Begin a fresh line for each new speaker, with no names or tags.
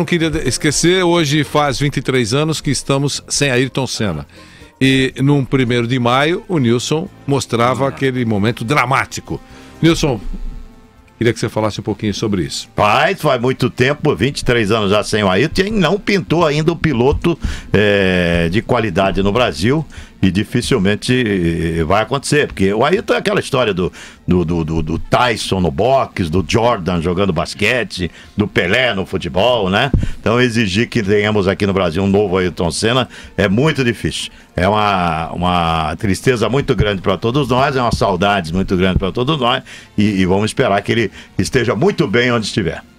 não queria esquecer, hoje faz 23 anos que estamos sem Ayrton Senna. E num primeiro de maio, o Nilson mostrava aquele momento dramático. Nilson, Queria que você falasse um pouquinho sobre isso.
Paz, faz muito tempo, 23 anos já sem o Ayrton, e não pintou ainda o piloto é, de qualidade no Brasil e dificilmente eh, vai acontecer, porque o Ayrton é aquela história do, do, do, do, Tyson no boxe, do Jordan jogando basquete, do Pelé no futebol, né? Então exigir que tenhamos aqui no Brasil um novo Ayrton Senna é muito difícil. É uma, uma tristeza muito grande para todos nós, é uma saudade muito grande para todos nós e, e vamos esperar que ele esteja muito bem onde estiver.